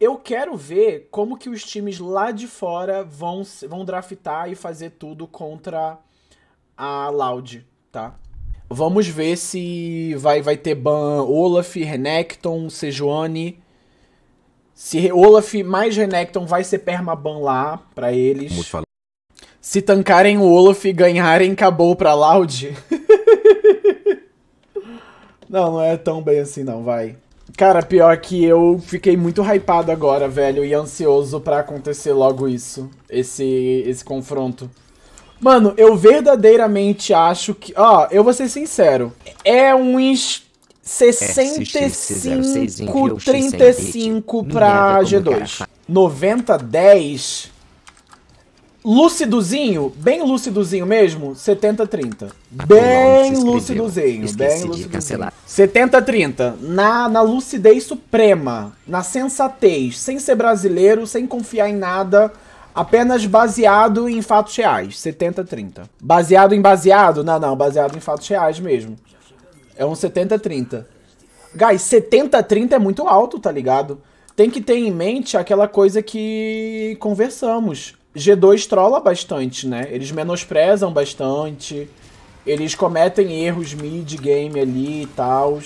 Eu quero ver como que os times lá de fora vão, vão draftar e fazer tudo contra a Loud, tá? Vamos ver se vai, vai ter ban Olaf, Renekton, Sejuani. Se Olaf mais Renekton vai ser permaban lá pra eles. Se tancarem o Olaf e ganharem, acabou pra Loud. não, não é tão bem assim não, vai. Cara, pior que eu fiquei muito hypado agora, velho, e ansioso para acontecer logo isso, esse, esse confronto. Mano, eu verdadeiramente acho que... Ó, eu vou ser sincero, é uns 65, 35 pra G2. 90, 10... Lúcidozinho, bem lúcidozinho mesmo, 70-30. Bem lúcidozinho, bem lúcidozinho. 70-30, na, na lucidez suprema, na sensatez, sem ser brasileiro, sem confiar em nada, apenas baseado em fatos reais, 70-30. Baseado em baseado? Não, não, baseado em fatos reais mesmo. É um 70-30. Guys, 70-30 é muito alto, tá ligado? Tem que ter em mente aquela coisa que conversamos G2 trola bastante, né? Eles menosprezam bastante, eles cometem erros mid-game ali e tal.